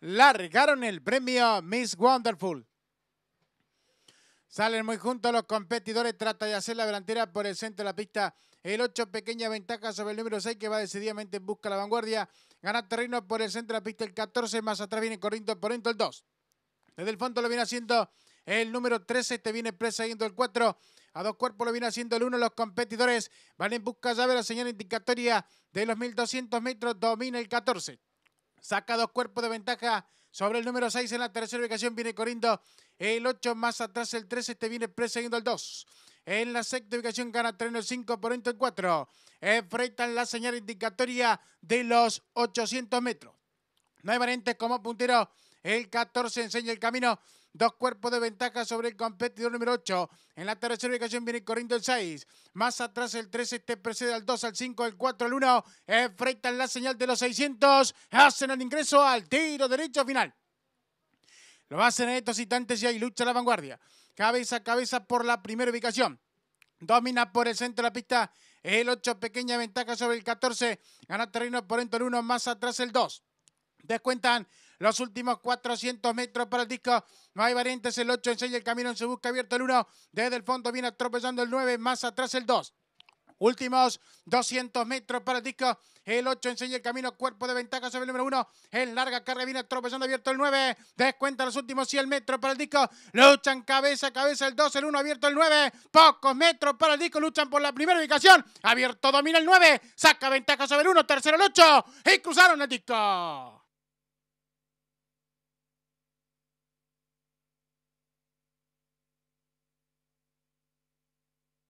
largaron el premio Miss Wonderful. Salen muy juntos los competidores, trata de hacer la delantera por el centro de la pista. El 8, pequeña ventaja sobre el número 6 que va decididamente en busca de la vanguardia. Gana terreno por el centro de la pista el 14, más atrás viene corriendo por dentro el 2. Desde el fondo lo viene haciendo el número 13, este viene yendo el 4. A dos cuerpos lo viene haciendo el 1. Los competidores van en busca ya de la señal indicatoria de los 1200 metros. Domina el 14. Saca dos cuerpos de ventaja sobre el número 6 en la tercera ubicación. Viene corriendo El 8 más atrás el 13. Este viene persiguiendo el 2. En la sexta ubicación gana el 5 por el 4. Enfrentan la señal indicatoria de los 800 metros. No hay variantes como puntero el 14 enseña el camino. Dos cuerpos de ventaja sobre el competidor número 8. En la tercera ubicación viene corriendo el 6. Más atrás el 13 este precede al 2, al 5, al 4, al 1. Enfrentan la señal de los 600. Hacen el ingreso al tiro derecho final. Lo hacen en estos instantes y ahí lucha la vanguardia. Cabeza a cabeza por la primera ubicación. Domina por el centro de la pista. El 8, pequeña ventaja sobre el 14. Gana terreno por dentro el 1, más atrás el 2. Descuentan los últimos 400 metros para el disco. No hay variantes. El 8 enseña El camino se busca abierto el 1. Desde el fondo viene atropellando el 9. Más atrás el 2. Últimos 200 metros para el disco. El 8 enseña el camino. Cuerpo de ventaja sobre el número 1. En larga carrera viene atropellando abierto el 9. Descuenta los últimos 100 metros para el disco. Luchan cabeza a cabeza el 2. El 1 abierto el 9. Pocos metros para el disco. Luchan por la primera ubicación. Abierto domina el 9. Saca ventaja sobre el 1. Tercero el 8. Y cruzaron el disco.